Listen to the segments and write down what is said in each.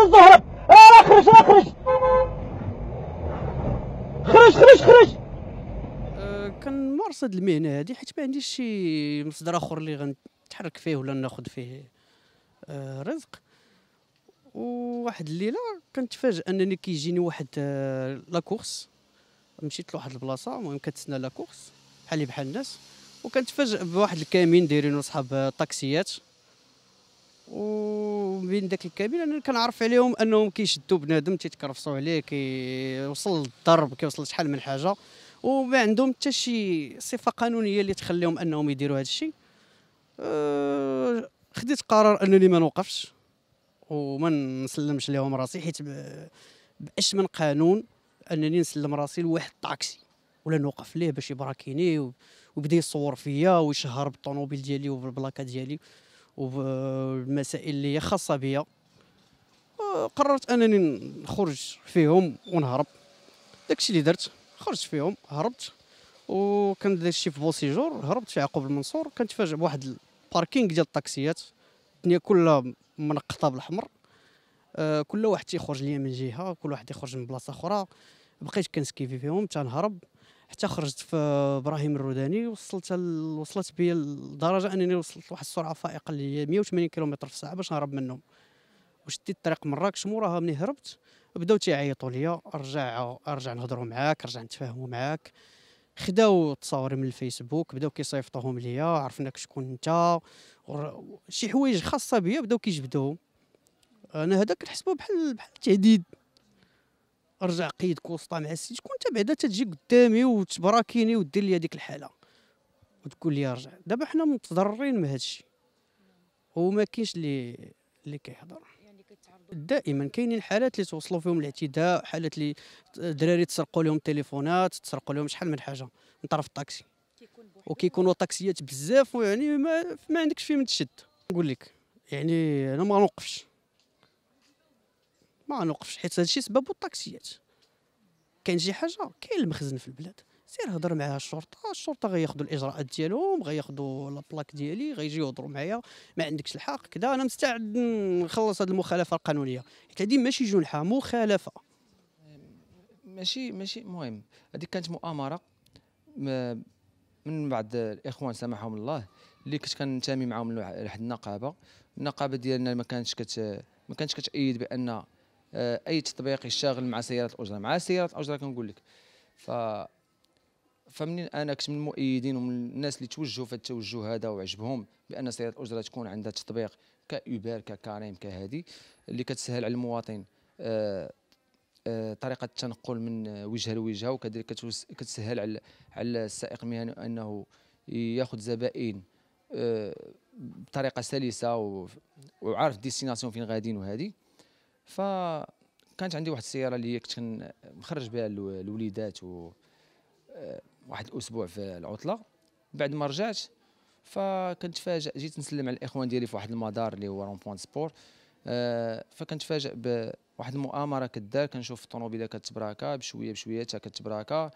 عند الزهرب راه خرج خرج خرج خرج خرج أه كنمارس مرصد المهنه هذه حيت ما عنديش شي مصدر اخر اللي غنتحرك فيه ولا ناخذ فيه أه رزق وواحد الليله كنتفاجئ انني كيجيني واحد أه لا كورس مشيت لواحد البلاصه المهم كتسنى لا كورس بحالي بحال الناس وكنتفاجئ بواحد الكامين دايرينو صحاب الطاكسيات أه، وبين داك الكابين انا كنعرف عليهم انهم كيشدوا بنادم تيتكرفصوا عليه كيوصل للضرب كيوصل شحال من حاجه وما عندهم حتى شي صفه قانونيه اللي تخليهم انهم يديروا هذا الشيء أه خديت قرار انني ما نوقفش وما نسلمش لهم راسي حيت باش من قانون انني نسلم راسي لواحد الطاكسي ولا نوقف ليه باش يبراكيني وبدا يصور فيا ويشهر بالطوموبيل ديالي وبالبلاكه ديالي والمسائل اللي هي خاصه بيا قررت انني نخرج فيهم ونهرب داكشي اللي درت خرجت فيهم هربت وكان شي في هربت في يعقوب المنصور كنتفاجئ بواحد الباركينغ ديال الطاكسيات الدنيا كلها منقطه بالاحمر آه، كل واحد تيخرج ليا من جهه كل واحد يخرج من بلاصه اخرى بقيت كنسكيفي فيهم تنهرب حتى خرجت في ابراهيم الروداني وصلت ال... وصلت بيا لدرجه انني وصلت لواحد السرعه فائقه اللي هي 180 كيلومتر في الساعه باش نهرب منهم وشديت طريق مراكش موراها ملي هربت بداو تيعيطوا ليا ارجع ارجع نهضروا معاك ارجع نتفاهموا معاك خداو تصاوري من الفيسبوك بداو كيصيفطوهم ليا عرفناك شكون انت ور... شي حوايج خاصه بيا بداو كيجبدوهم انا هذاك كنحسبو بحال بحال تهديد رجع قيد كوسطا مع السيد شكون انت بعدا تجي قدامي وتبراكيني ودير لي هذيك الحاله وتقول لي رجع دابا حنا متضررين من هذا الشيء وما كاينش اللي اللي كيحضر يعني دائما كاينين حالات اللي توصلوا فيهم الاعتداء حالات اللي دراري تسرقوا لهم التليفونات تسرقوا لهم شحال من حاجه من طرف الطاكسي وكيكونوا طاكسيات بزاف ويعني ما, ما عندكش فين تشد نقول لك يعني انا ما غنوقفش ما نوقفش حيت هادشي سببه الطاكسيات كاين شي حاجه كاين المخزن في البلاد سير هضر معها الشرطه الشرطه غياخذوا الاجراءات ديالهم غياخذوا لابلاك ديالي غيجيو يهضروا معايا ما عندكش الحق كذا انا مستعد نخلص هذه المخالفه القانونيه حيت هذه ماشي جنحه مخالفه ماشي ماشي مهم هذه كانت مؤامره من بعد الاخوان سامحهم الله اللي كنت كنتمي معاهم لواحد النقابه النقابه ديالنا ما كانتش كت ما كانتش كتايد بان اي تطبيق يشتغل مع سيارات الاجره مع سيارات الاجره كنقول لك ف فمنين انا كنت من المؤيدين ومن الناس اللي توجهوا في التوجه هذا وعجبهم بان سيارات الاجره تكون عندها تطبيق كاوبر ككريم كهادي اللي كتسهل على المواطن آه، آه، طريقه التنقل من وجهه لوجهه وكذلك كتسهل على السائق المهني انه ياخذ زبائن آه، بطريقه سلسه وعارف ديستيناسيون فين غاديين وهذه فكانت عندي واحد السياره اللي كنت مخرج بها الوليدات و آه، واحد الاسبوع في العطله بعد ما رجعت فكنتفاجئ جيت نسلم على الاخوان ديالي في واحد المدار اللي هو رونبوان آه، سبور فكنت فكنتفاجئ بواحد المؤامره كدار كنشوف الطوموبيله كتبراكا بشويه بشويه حتى كتبراكا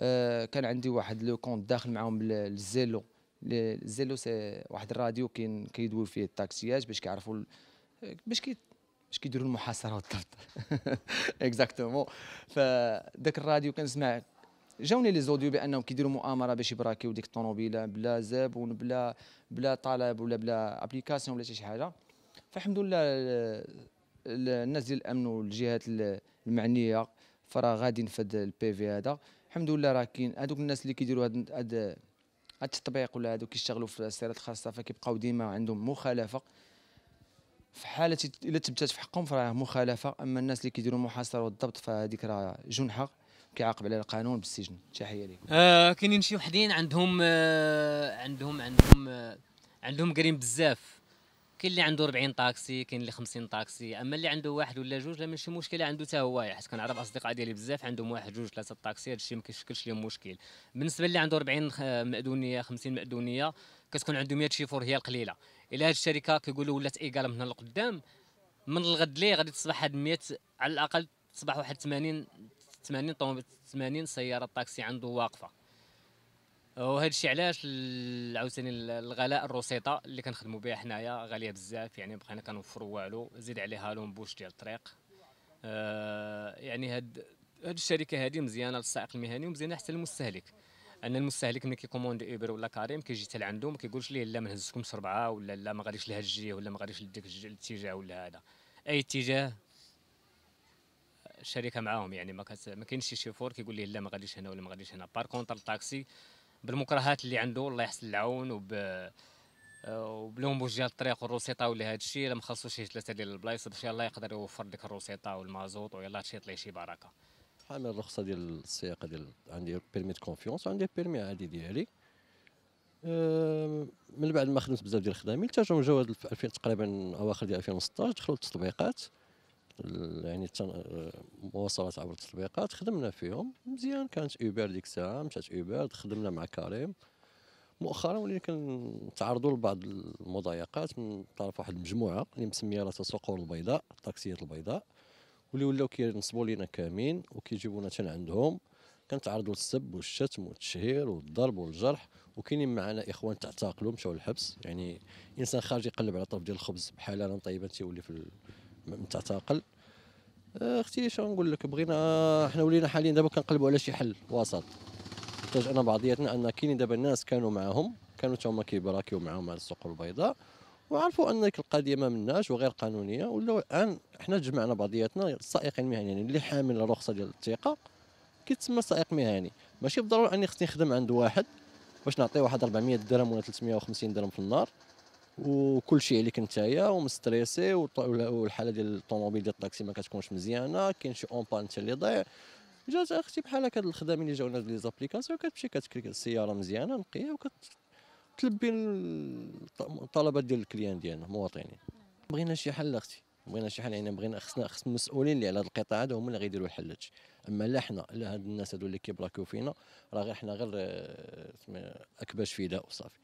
آه، كان عندي واحد لو كونت داخل معاهم الزيلو الزيلو سي واحد الراديو كاين فيه الطاكسيات باش كيعرفوا باش كي اش كيديروا المحاصره والضبط اكزاكتومون فذاك الراديو كنسمع جاوني لي زوديو بانهم كيديروا مؤامره باش يبراكيو ديك الطوموبيله بلا زبون بلا بلا طلب ولا بلا ابليكاسيون ولا شي حاجه فالحمد لله الناس ديال الامن والجهات المعنيه فراه غادي في هذا البي في هذا الحمد لله راه كاين هذوك الناس اللي كيديروا هذا التطبيق ولا هذوك كيشتغلوا في السيارات الخاصه فكيبقاو ديما عندهم مخالفه في حاله الا تبتات في حقهم فراه مخالفه اما الناس اللي كيديروا المحاصره والضبط فهذيك راه جنحه كيعاقب على القانون بالسجن تحيه ليك آه كاينين شي وحدين عندهم آه عندهم عندهم آه عندهم قريم بزاف كاين اللي عنده 40 طاكسي كاين اللي 50 طاكسي اما اللي عنده واحد ولا جوج لا ماشي مشكله عنده حتى هو حيت كنعرف اصدقاء ديالي بزاف عندهم واحد جوج ثلاثه طاكسي هادشي ما كيشكلش لهم مشكل بالنسبه اللي عنده 40 مأذونيه 50 مأذونيه كتكون عنده 100 شيفور هي القليله الا هذه الشركه كيقولوا ولات ايكال من القدام من الغد ليه غادي تصبح هاد 100 على الاقل تصبح واحد 80 80 طوموبيل 80 سياره طاكسي عنده واقفه وهذا الشيء علاش عاوتاني الغلاء الروسيطه اللي كنخدموا بها حنايا غاليه بزاف يعني بقينا كنوفروا والو زيد عليها لون بوش ديال الطريق آه يعني هاد هاد الشركه هادي مزيانه للسائق المهني ومزيانه حتى للمستهلك ان المستهلك ملي كيكوموند اوبر ولا كريم كيجي حتى لعندو ما كيقولش ليه لا ما نهزكمش ربعه ولا لا ما غاديش لهاد الجهه ولا ما غاديش لديك الاتجاه ولا هذا اي اتجاه الشركه معاهم يعني ما كت... ما كاينش شي شيفور كيقول ليه لا ما غاديش هنا ولا ما غاديش هنا بار كونتر الطاكسي بالمكرهات اللي عنده الله يحسن العون وب وبلومبوج ديال الطريق والروسيطا ولا هذا الشيء راه ما شي ثلاثه ديال البلايص باش يلاه يقدر يوفر ديك الروسيطا والمازوط ويلاه تشيط ليه شي بركه حامل الرخصه ديال السياقه ديال عندي بيرمي دو كونفيونس وعندي بيرمي عادي ديالي من بعد ما خدمت بزاف ديال الخدامي حتى جاو 2000 تقريبا اواخر ديال 2016 دخلوا التطبيقات يعني مواصلات عبر التطبيقات خدمنا فيهم مزيان كانت اوبر ديك الساعه مشات اوبر خدمنا مع كريم مؤخرا ولينا كنتعرضوا لبعض المضايقات من طرف واحد المجموعه اللي مسميه راسها صقور البيضاء الطاكسيات البيضاء واللي ولاو كينصبوا لينا كامين وكيجيبونا حتى عندهم كنتعرضوا للسب والشتم والتشهير والضرب والجرح وكاينين معنا اخوان تعتقلوا مشاو للحبس يعني انسان خارج يقلب على طرف ديال الخبز بحال انا طيبه تيولي في تعتقل آه، اختي شنو نقول لك بغينا حنا ولينا حاليا دابا كنقلبوا على شي حل وسط تفاجئنا بعضياتنا ان كاينين دابا الناس كانوا معاهم كانوا حتى هما كيبراكيو معاهم على السوق البيضاء وعرفوا ديك القضيه ما مناش وغير قانونيه ولاو الان حنا جمعنا بعضياتنا السائقين المهنيين يعني اللي حامل الرخصه ديال الثقه كيتسمى سائق مهني ماشي بالضروره اني خصني نخدم عند واحد باش نعطيه واحد 400 درهم ولا 350 درهم في النهار وكل شيء عليك نتايا ومستريسي والحاله ديال الطوموبيل ديال الطاكسي ما كتكونش مزيانه كاين شي اون بان اللي ضايع جات اختي بحال هكا الخدامين اللي جاونا لي زابليكاسيون كتمشي كتكري السياره مزيانه نقيه وكت تلبي الطلبات ديال الكليان ديالنا المواطنين بغينا شي حل اختي بغينا شي حل يعني بغينا خصنا خص المسؤولين اللي على هذا القطاع هذا هما اللي غيديروا الحل هادشي اما لا حنا لا هاد الناس هادو اللي كيبلاكيو فينا راه غير حنا غير آه، اكباش فداء وصافي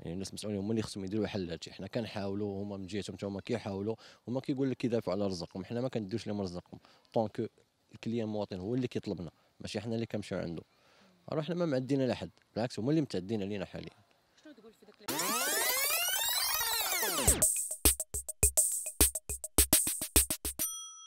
يعني الناس المسؤولين هما اللي خصهم يديروا حل هادشي حنا كنحاولوا هما من جهتهم حتى هما كيحاولوا هما كيقول لك كيدافعوا على رزقهم حنا ما كندوش لهم رزقهم طونك الكليان المواطن هو اللي كيطلبنا ماشي حنا اللي كنمشيو عنده راه حنا ما معدينا لا حد بالعكس هما اللي متعدين علينا حاليا